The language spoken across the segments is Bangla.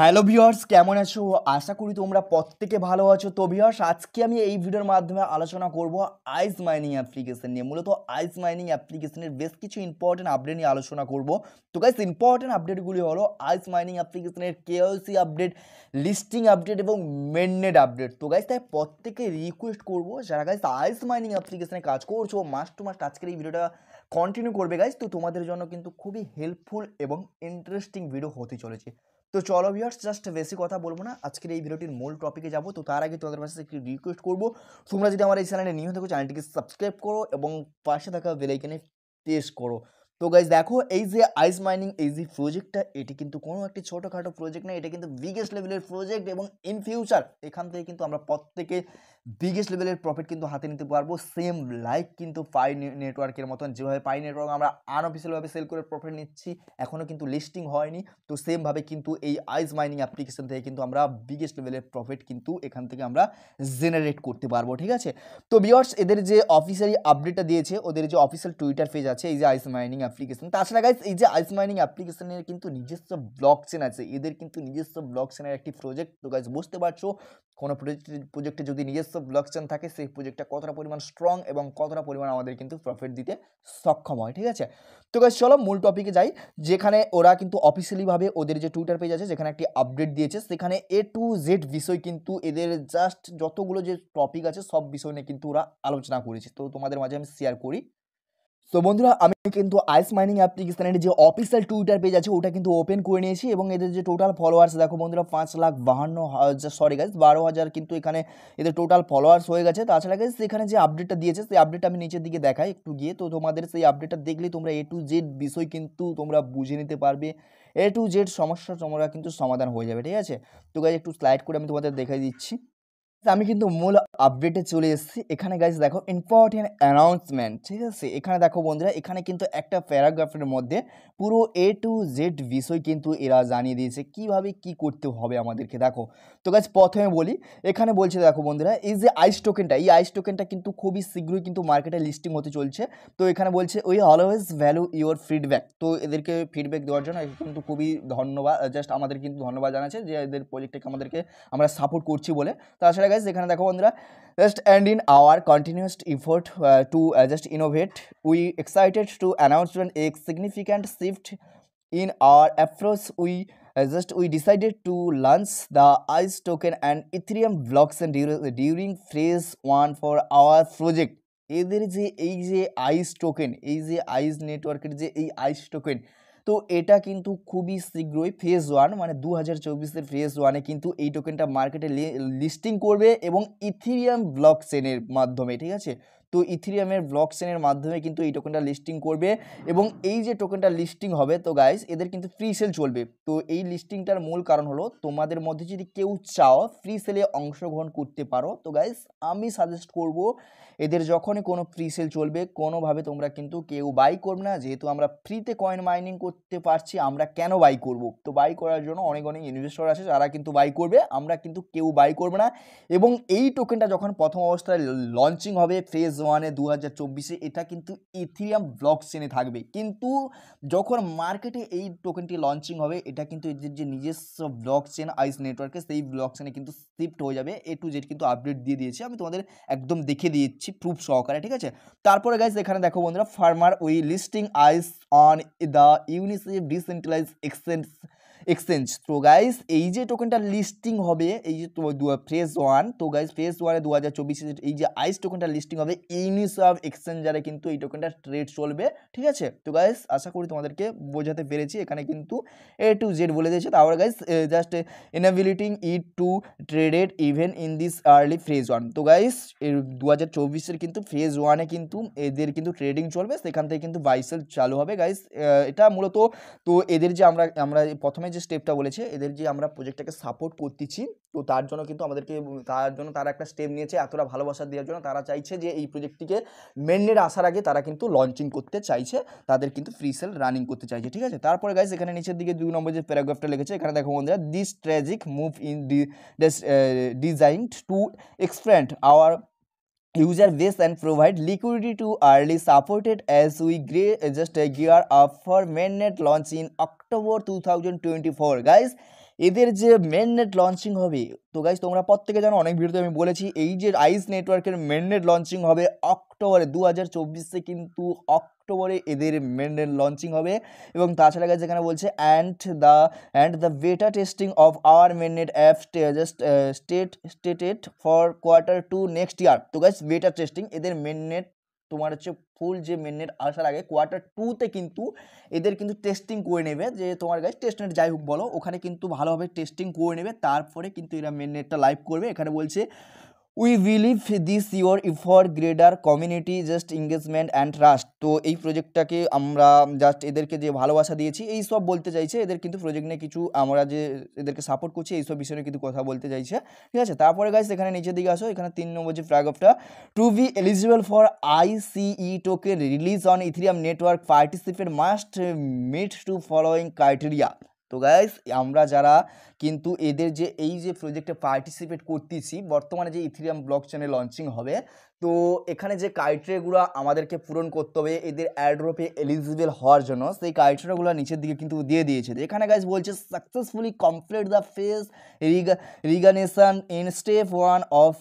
হ্যালো ভিওর্স কেমন আছো আশা করি তোমরা প্রত্যেকে ভালো আছো তো ভিওর্স আজকে আমি এই ভিডিওর মাধ্যমে আলোচনা করব আইস মাইনিং অ্যাপ্লিকেশন নিয়ে মূলত আইস মাইনিং অ্যাপ্লিকেশনের বেশ কিছু ইম্পর্টেন্ট আপডেট নিয়ে আলোচনা করব তো গাইস ইম্পর্টেন্ট আপডেটগুলি হলো আইস মাইনিং অ্যাপ্লিকেশনের কেওসি আপডেট লিস্টিং আপডেট এবং মেননেট আপডেট তো গাইস তাই প্রত্যেকে রিকোয়েস্ট করবো যারা গাইস আইস মাইনিং অ্যাপ্লিকেশনে কাজ করছো মাস টু মাস আজকের এই ভিডিওটা কন্টিনিউ করবে গাইস তো তোমাদের জন্য কিন্তু খুবই হেল্পফুল এবং ইন্টারেস্টিং ভিডিও হতে চলেছে তো চলো ভিউয়ার্স জাস্ট বেশি কথা বলবো না আজকের এই ভিডিওটির মূল টপিকে যাবো তো তার আগে তোমাদের পাশে একটি রিকোয়েস্ট করবো তোমরা যদি আমার এই চ্যানেলে নিয়ে থাকো চ্যানেলটিকে সাবস্ক্রাইব করো এবং পাশে থাকা বেলাইকানে প্রেস করো তো গাইজ দেখো এই যে আইস মাইনিং এই যে প্রজেক্টটা এটি কিন্তু কোনো একটি ছোটোখাটো প্রজেক্ট না এটা কিন্তু বিগেস্ট লেভেলের প্রজেক্ট এবং ইন ফিউচার এখান থেকে কিন্তু আমরা প্রত্যেকে বিগেস্ট লেভেলের প্রফিট কিন্তু হাতে নিতে পারবো সেম লাইক কিন্তু পাই নেটওয়ার্কের মতন যেভাবে পাই নেটওয়ার্ক আমরা আনঅফিসিয়ালভাবে সেল করে প্রফিট নিচ্ছি এখনও কিন্তু লিস্টিং হয়নি তো সেমভাবে কিন্তু এই আইস মাইনিং অ্যাপ্লিকেশন থেকে কিন্তু আমরা বিগেস্ট লেভেলের প্রফিট কিন্তু এখান থেকে আমরা জেনারেট করতে পারবো ঠিক আছে তো বিয়ার্স এদের যে অফিসিয়ালি আপডেটটা দিয়েছে ওদের যে অফিসিয়াল টুইটার পেজ আছে এই যে আইস মাইনিং অ্যাপ্লিকেশন তাছাড়া গাইজ এই যে আইস মাইনিং অ্যাপ্লিকেশনের কিন্তু নিজস্ব ব্লক চেন আছে এদের কিন্তু নিজস্ব ব্লক চেনের একটি প্রজেক্ট তো গাইজ বুঝতে পারছো কোনো প্রজেক্টে যদি নিজস্ব ব্লকচেন থাকে সেই প্রজেক্টটা কতটা পরিমাণ স্ট্রং এবং কতটা পরিমাণ আমাদের কিন্তু প্রফিট দিতে সক্ষম হয় ঠিক আছে তো গাছ চলো মূল টপিকে যাই যেখানে ওরা কিন্তু অফিসিয়ালিভাবে ওদের যে টুইটার পেজ আছে যেখানে একটি আপডেট দিয়েছে সেখানে এ টু জেড বিষয় কিন্তু এদের জাস্ট যতগুলো যে টপিক আছে সব বিষয় নিয়ে কিন্তু ওরা আলোচনা করেছে তো তোমাদের মাঝে আমি শেয়ার করি তো বন্ধুরা আমি কিন্তু আইস মাইনিং অ্যাপ্লিকেশনের যে অফিসিয়াল টুইটার পেজ আছে ওটা কিন্তু ওপেন করে নিয়েছি এবং এদের যে টোটাল ফলোয়ার্স দেখো বন্ধুরা পাঁচ লাখ বাহান্ন হাজার সরি গাছ বারো হাজার কিন্তু এখানে এদের টোটাল ফলোয়ার্স হয়ে গেছে তাছাড়া গাছ এখানে যে আপডেটটা দিয়েছে সেই আপডেটটা আমি নিচের দিকে দেখাই একটু গিয়ে তো তোমাদের সেই আপডেটটা দেখলে তোমরা এ টু জেড বিষয় কিন্তু তোমরা বুঝে নিতে পারবে এ টু জেড সমস্যা তোমরা কিন্তু সমাধান হয়ে যাবে ঠিক আছে তো গাছ একটু স্লাইড করে আমি তোমাদের দেখাই দিচ্ছি আমি কিন্তু মূল আপডেটে চলে এসেছি এখানে গাইজ দেখো ইম্পর্টেন্ট অ্যানাউন্সমেন্ট ঠিক আছে এখানে দেখো বন্ধুরা এখানে কিন্তু একটা প্যারাগ্রাফের মধ্যে পুরো এ টু জেড বিষয় কিন্তু এরা জানিয়ে দিয়েছে কিভাবে কি করতে হবে আমাদেরকে দেখো তো গাছ প্রথমে বলি এখানে বলছে দেখো বন্ধুরা এই যে আইস টোকেনটা এই আইস টোকেনটা কিন্তু খুবই শীঘ্রই কিন্তু মার্কেটে লিস্টিং হতে চলছে তো এখানে বলছে ওই অলওয়েজ ভ্যালু ইউর ফিডব্যাক তো এদেরকে ফিডব্যাক দেওয়ার জন্য কিন্তু খুবই ধন্যবাদ জাস্ট আমাদের কিন্তু ধন্যবাদ জানাচ্ছে যে এদের প্রজেক্টটাকে আমাদেরকে আমরা সাপোর্ট করছি বলে তাছাড়া গাইজ হ্যাঁ এখানে দেখো বন্ধুরা just and in our continuous effort to just innovate we excited to announcement a significant shift in our approach we just we decided to launch the ice token and Ethereum blocks blocks during phase one for our project এদের যে এই যে আইস টোকেন এই যে আইস নেটওয়ার্কের যে এই আইস টোকেন তো এটা কিন্তু খুবই শীঘ্রই ফেজ ওয়ান মানে দু হাজার চব্বিশের ফেজ ওয়ানে কিন্তু এই টোকেনটা মার্কেটে লিস্টিং করবে এবং ইথিরিয়াম ব্লক চেনের মাধ্যমে ঠিক আছে তো ইথিরিয়ামের ব্লক চেনের মাধ্যমে কিন্তু এই টোকেনটা লিস্টিং করবে এবং এই যে টোকেনটা লিস্টিং হবে তো গাইজ এদের কিন্তু ফ্রি সেল চলবে তো এই লিস্টিংটার মূল কারণ হলো তোমাদের মধ্যে যদি কেউ চাও ফ্রি সেলে অংশগ্রহণ করতে পারো তো গাইজ আমি সাজেস্ট করব এদের যখনই কোনো ফ্রি সেল চলবে কোনোভাবে তোমরা কিন্তু কেউ বাই করবে না যেহেতু আমরা ফ্রিতে কয়েন মাইনিং করতে পারছি আমরা কেন বাই করব তো বাই করার জন্য অনেক অনেক ইনভেস্টর আছে যারা কিন্তু বাই করবে আমরা কিন্তু কেউ বাই করবে না এবং এই টোকেনটা যখন প্রথম অবস্থায় লঞ্চিং হবে ফেজ ওয়ানে দু হাজার চব্বিশে এটা কিন্তু ইথিরিয়াম ব্লক চেনে থাকবে কিন্তু যখন মার্কেটে এই টোকেনটি লঞ্চিং হবে এটা কিন্তু এদের যে নিজস্ব ব্লক চেন আইস নেটওয়ার্কে সেই ব্লক চেনে কিন্তু শিফট হয়ে যাবে এ টু জেড কিন্তু আপডেট দিয়ে দিয়েছে আমি তোমাদের একদম দেখে দিয়েছি প্রুফ সহকারে ঠিক আছে তারপরে গাইজ এখানে দেখো বন্ধুরা farmer we listing ice on the UNICEF decentralize exchange exchange তো গাইজ এই যে টোকেনটা লিস্টিং হবে এই যে ফেজ ওয়ান তো গাইজ ফেজ ওয়ানে দু হাজার চব্বিশে এই যে আইস টোকেনটা লিস্টিং হবে ইউনিস অফ এক্সচেঞ্জারে কিন্তু এই টোকেনটা ট্রেড চলবে ঠিক আছে তো গাইজ আশা করি তোমাদেরকে বোঝাতে পেরেছি এখানে কিন্তু এ টু জেড বলে দিয়েছে তারপরে guys just enabling it to traded even in this early phase one তো গাইজ এর দু হাজার চব্বিশের কিন্তু ফেজ ওয়ানে কিন্তু এদের কিন্তু ট্রেডিং চলবে সেখান থেকে কিন্তু বাইসেল চালু হবে গাইজ এটা মূলত তো এদের যে আমরা আমরা প্রথমে যে যে স্টেপটা বলেছে এদের যে আমরা প্রজেক্টটাকে সাপোর্ট করতেছি তো তার জন্য কিন্তু আমাদেরকে তার জন্য তারা একটা স্টেপ নিয়েছে এতটা ভালোবাসা দেওয়ার জন্য তারা চাইছে যে এই প্রজেক্টটিকে মেনের আসার আগে তারা কিন্তু লঞ্চিং করতে চাইছে তাদের কিন্তু ফ্রি সেল রানিং করতে চাইছে ঠিক আছে তারপরে গাইজ এখানে নিচের দিকে দুই নম্বর যে প্যারাগ্রাফটা লিখেছে এখানে দেখো বন্ধুরা this tragic move in design to expand our user base and provide liquidity to early supported as we just gear up for mainnet launch in October 2024 guys এদের যে মেন নেট লঞ্চিং হবে তো গাইজ তোমরা প্রত্যেকে জানো অনেক ভিডিওতে আমি বলেছি এই যে আইস নেটওয়ার্কের মেন নেট লঞ্চিং হবে অক্টোবরে দু হাজার চব্বিশে কিন্তু অক্টোবরে এদের মেন নেট লঞ্চিং হবে এবং তাছাড়া গাইজ এখানে বলছে and the and the beta testing of our main net app just state stated for quarter two next year তো গাইজ বেটা টেস্টিং এদের মেন নেট তোমার হচ্ছে ফুল যে নেট আসার আগে কোয়ার্টার টুতে কিন্তু এদের কিন্তু টেস্টিং করে নেবে যে তোমার কাছে টেস্টনেট যাই হোক বলো ওখানে কিন্তু ভালোভাবে টেস্টিং করে নেবে তারপরে কিন্তু এরা নেটটা লাইভ করবে এখানে বলছে we believe this your for greater community just engagement and trust তো এই প্রজেক্টটাকে আমরা জাস্ট এদেরকে যে ভালোবাসা দিয়েছি এই সব বলতে চাইছে এদের কিন্তু প্রজেক্ট নিয়ে কিছু আমরা যে এদেরকে সাপোর্ট করছি এই সব বিষয়ে কিন্তু কথা বলতে চাইছে ঠিক আছে তারপরে গাইস এখানে নিচের দিকে আসো এখানে তিন নম্বর যে প্যারাগ্রাফটা to be eligible for ICE token release on Ethereum network participate must meet to following criteria তো গাইস আমরা যারা কিন্তু এদের যে এই যে প্রজেক্টে পার্টিসিপেট করতেছি বর্তমানে যে ইথিরিয়াম ব্লক চ্যানেল লঞ্চিং হবে তো এখানে যে ক্রাইটেরিয়াগুলো আমাদেরকে পূরণ করতে হবে এদের অ্যাড্রপে এলিজিবল হওয়ার জন্য সেই ক্রাইটেরিয়াগুলো নিচের দিকে কিন্তু দিয়ে দিয়েছে এখানে গাইজ বলছে successfully complete the face recognition in step one of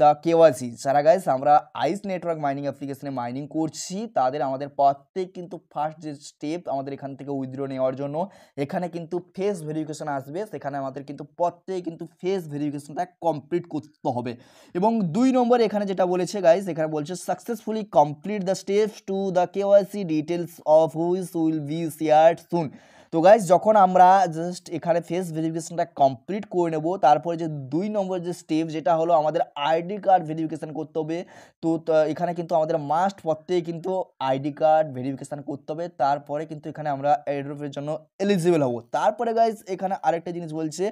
the KYC যারা গাইস আমরা আইস নেটওয়ার্ক মাইনিং অ্যাপ্লিকেশনে মাইনিং করছি তাদের আমাদের প্রত্যেক কিন্তু ফার্স্ট যে স্টেপ আমাদের এখান থেকে উইথড্র নেওয়ার জন্য এখানে কিন্তু ফেস ভেরিফিকেশন আসবে সেখানে আমাদের কিন্তু প্রত্যেক কিন্তু ফেস ভেরিফিকেশনটা কমপ্লিট করতে হবে এবং দুই নম্বর এখানে যেটা বলেছে গাইস এখানে বলছে successfully complete the steps to the KYC details of whose will be share soon তো গাইজ যখন আমরা জাস্ট এখানে ফেস ভেরিফিকেশানটা কমপ্লিট করে নেব তারপরে যে দুই নম্বর যে স্টেপ যেটা হলো আমাদের আইডি কার্ড ভেরিফিকেশান করতে হবে তো এখানে কিন্তু আমাদের মাস্ট পথে কিন্তু আইডি কার্ড ভেরিফিকেশান করতে হবে তারপরে কিন্তু এখানে আমরা এড্রপের জন্য এলিজিবল হব তারপরে গাইজ এখানে আরেকটা জিনিস বলছে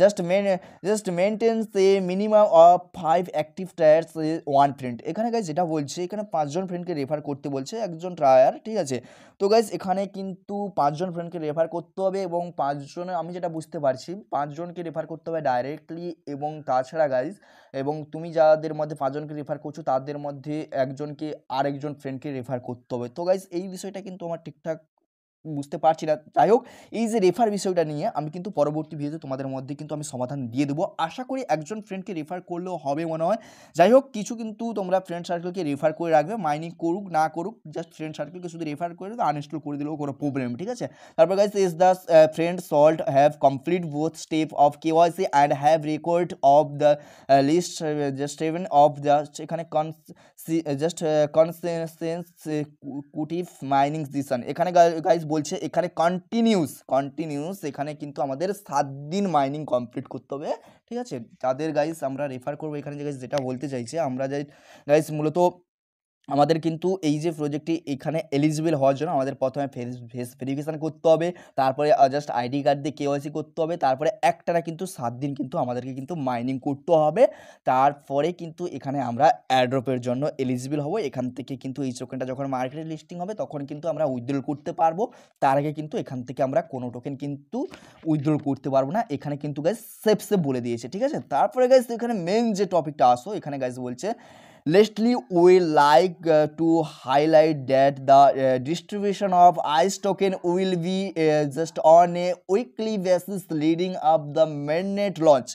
just main just maintains a minimum of five active tiers one friend এখানে গাইজ যেটা বলছে এখানে পাঁচজন ফ্রেন্ডকে রেফার করতে বলছে একজন ট্রায়ার ঠিক আছে তো গাইজ এখানে কিন্তু পাঁচজন ফ্রেন্ডকে রেফার করতে হবে এবং পাঁচজনে আমি যেটা বুঝতে পারছি পাঁচজনকে রেফার করতে হবে ডাইরেক্টলি এবং তাছাড়া গাইজ এবং তুমি যাদের মধ্যে পাঁচজনকে রেফার করছো তাদের মধ্যে একজনকে আরেকজন ফ্রেন্ডকে রেফার করতে হবে তো গাইজ এই বিষয়টা কিন্তু আমার ঠিকঠাক বুঝতে পারছি না যাই হোক এই যে রেফার বিষয়টা নিয়ে আমি কিন্তু পরবর্তী ভিডিওতে তোমাদের মধ্যে কিন্তু আমি সমাধান দিয়ে দেবো আশা করি একজন ফ্রেন্ডকে রেফার করলেও হবে মনে হয় যাই হোক কিছু কিন্তু তোমরা ফ্রেন্ড সার্কেলকে রেফার করে রাখবে মাইনিং করুক না করুক জাস্ট ফ্রেন্ড সার্কেলকে শুধু রেফার করে আনইনস্টল করে দিলেও কোনো প্রবলেম ঠিক আছে তারপর guys is the friend should have complete both step of K YC and have record of the list just seven of the এখানে con just consecutive mining decision এখানে গাইজ বলছে এখানে কন্টিনিউস কন্টিনিউস এখানে কিন্তু আমাদের সাত দিন মাইনিং কমপ্লিট করতে হবে ঠিক আছে যাদের গাইস আমরা রেফার করবো এখানে যে গাইস যেটা বলতে চাইছে আমরা যাই গাইস মূলত আমাদের কিন্তু এই যে প্রজেক্টটি এখানে এলিজিবল হওয়ার জন্য আমাদের প্রথমে ফেস ভেরিফিকেশান করতে হবে তারপরে জাস্ট আইডি কার্ড দিয়ে কেওয়াইসি করতে হবে তারপরে একটানা কিন্তু সাত দিন কিন্তু আমাদেরকে কিন্তু মাইনিং করতে হবে তারপরে কিন্তু এখানে আমরা অ্যাড্রপের জন্য এলিজিবল হব এখান থেকে কিন্তু এই টোকেনটা যখন মার্কেটে লিস্টিং হবে তখন কিন্তু আমরা উইথড্রল করতে পারবো তার আগে কিন্তু এখান থেকে আমরা কোনো টোকেন কিন্তু উইথড্রল করতে পারবো না এখানে কিন্তু গাইজ সেফ সেফ বলে দিয়েছে ঠিক আছে তারপরে গাইজ এখানে মেন যে টপিকটা আসো এখানে গাইজ বলছে Lastly, we like uh, to highlight that the uh, distribution of ICE token will be uh, just on a weekly basis leading up the mainnet launch.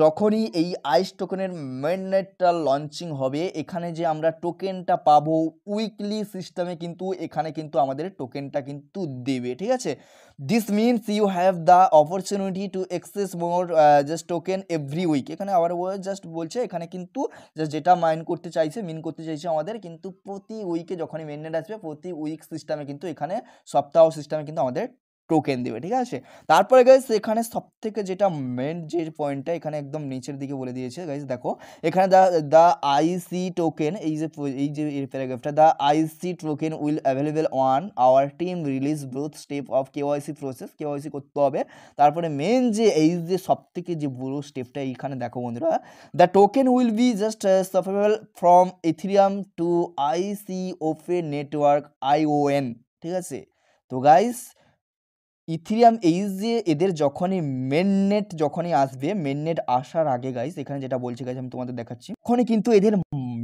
যখনই এই আইস টোকেনের মেননেটটা লঞ্চিং হবে এখানে যে আমরা টোকেনটা পাবো উইকলি সিস্টেমে কিন্তু এখানে কিন্তু আমাদের টোকেনটা কিন্তু দেবে ঠিক আছে this means you have the opportunity to access more just token every week এখানে আবার জাস্ট বলছে এখানে কিন্তু যেটা মাইন করতে চাইছে মিন করতে চাইছে আমাদের কিন্তু প্রতি উইকে যখনই মেননেট আসবে প্রতি উইক সিস্টেমে কিন্তু এখানে সপ্তাহ সিস্টেমে কিন্তু আমাদের টোকেন দেবে ঠিক আছে তারপরে গাইজ এখানে সব থেকে যেটা মেন যে পয়েন্টটা এখানে একদম নিচের দিকে বলে দিয়েছে গাইজ দেখো এখানে দ্য দ্য আইসি টোকেন এই যে এই যে প্যারাগ্রাফটা the ICE token will available one our team release both step of K process KYC করতে হবে তারপরে মেন যে এই যে সব থেকে যে বড় স্টেপটা এইখানে দেখো বন্ধুরা the token will be just transferable from Ethereum to ICE open network ION ঠিক আছে তো গাইস ইথিরিয়াম এইচ যে এদের যখনই মেননেট যখনই আসবে মেননেট আসার আগে গাইস এখানে যেটা বলছি গাইস আমি তোমাদের দেখাচ্ছি তখনই কিন্তু এদের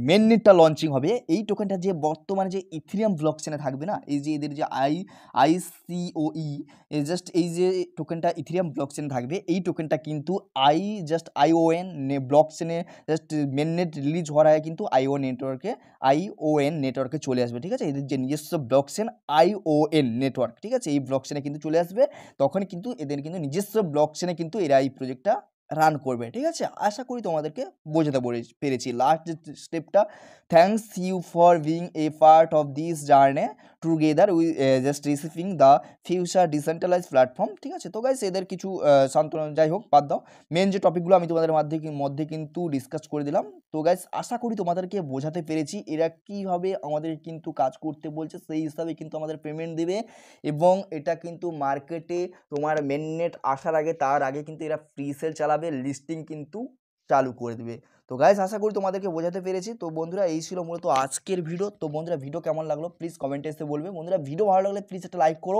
মেন নেটটা লঞ্চিং হবে এই টোকেনটা যে বর্তমানে যে ইথিরিয়াম ব্লক চেনে থাকবে না এই যে এদের যে আই আইসিওই জাস্ট এই যে টোকেনটা ইথিরিয়াম ব্লক চেনে থাকবে এই টোকেনটা কিন্তু আই জাস্ট আইওএন ব্লক চেনে জাস্ট মেন নেট রিলিজ হওয়ার আগে কিন্তু আইও নেটওয়ার্কে আইওএন নেটওয়ার্কে চলে আসবে ঠিক আছে এদের যে নিজস্ব ব্লক চেন আইওএন নেটওয়ার্ক ঠিক আছে এই ব্লক চেনে কিন্তু চলে আসবে তখন কিন্তু এদের কিন্তু নিজস্ব ব্লক চেনে কিন্তু এরা এই প্রজেক্টটা রান করবে ঠিক আছে আশা করি তোমাদেরকে বোঝাতে পেরেছি লাস্ট স্টেপটা thanks you for being a part of this journey together we just receiving the future decentralize platform ঠিক আছে তো গাইস এদের কিছু সান্ত্বনা যাই হোক বাদ দাও মেন যে টপিকগুলো আমি তোমাদের মধ্যে মধ্যে কিন্তু ডিসকাস করে দিলাম তো গাইস আশা করি তোমাদেরকে বোঝাতে পেরেছি এরা কীভাবে আমাদের কিন্তু কাজ করতে বলছে সেই হিসাবে কিন্তু আমাদের পেমেন্ট দেবে এবং এটা কিন্তু মার্কেটে তোমার মেন নেট আসার আগে তার আগে কিন্তু এরা ফ্রি সেল চালাবে লিস্টিং কিন্তু চালু করে দেবে তো গাইজ আশা করি তোমাদেরকে বোঝাতে পেরেছি তো বন্ধুরা এই ছিল মূলত আজকের ভিডিও তো বন্ধুরা ভিডিও কেমন লাগলো প্লিজ কমেন্টে এসে বলবে বন্ধুরা ভিডিও ভালো লাগলে প্লিজ একটা লাইক করো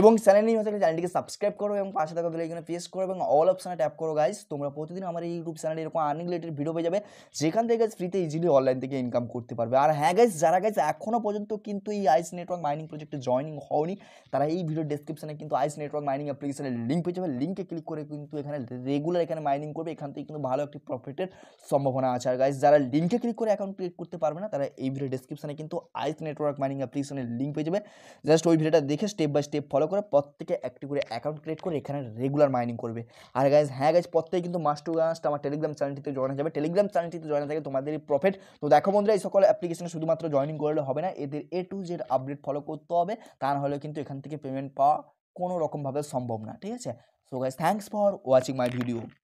এবং চ্যানেল নিয়ে হচ্ছে চ্যানেলটিকে সাবস্ক্রাইব করো এবং পাশে থাকা বেলে এখানে প্রেস করো এবং অল অপশানে ট্যাপ করো গাইজ তোমরা প্রতিদিন আমার এই ইউটিউব চ্যানেলে এরকম আর্নিং রিলেটেড ভিডিও পেয়ে যাবে যেখান থেকে গাছ ফ্রিতে ইজিলি অনলাইন থেকে ইনকাম করতে পারবে আর হ্যাঁ গাইজ যারা গাইজ এখনও পর্যন্ত কিন্তু এই আইস নেটওয়ার্ক মাইনিং প্রজেক্টে জয়নিং হওনি তারা এই ভিডিও ডেসক্রিপশনে কিন্তু আইস নেটওয়ার্ক মাইনিং অ্যাপ্লিকেশনের লিঙ্ক পেয়ে যাবে লিঙ্কে ক্লিক করে কিন্তু এখানে রেগুলার এখানে মাইনিং করবে এখান থেকে কিন্তু ভালো একটি প্রফিটের সম সম্ভাবনা আছে আর গাইজ যারা লিঙ্কে ক্লিক করে অ্যাকাউন্ট ক্রিয়েট করতে পারবে না তারা এই ভিডিও ডিসক্রিপশানে কিন্তু আইস নেটওয়ার্ক মাইনিং অ্যাপ্লিকেশনের লিঙ্ক পেয়ে যাবে জাস্ট ওই ভিডিওটা দেখে স্টেপ বাই স্টেপ ফলো করে প্রত্যেকে একটি করে অ্যাকাউন্ট ক্রিয়েট করে এখানে রেগুলার মাইনিং করবে আর গাইজ হ্যাঁ গাইজ প্রত্যেকে কিন্তু মাস্টার গাস্ট আমার টেলিগ্রাম চ্যানেলটিতে জয়েন যাবে টেলিগ্রাম চ্যানেলটিতে জয়েন থাকে তোমাদেরই প্রফিট তো দেখো বন্ধুরা এই সকল অ্যাপ্লিকেশনে শুধুমাত্র জয়েনিং করলে হবে না এদের A to Z update follow করতে হবে তা না কিন্তু এখান থেকে পেমেন্ট পাওয়া কোনো রকমভাবে সম্ভব না ঠিক আছে so guys thanks for watching my video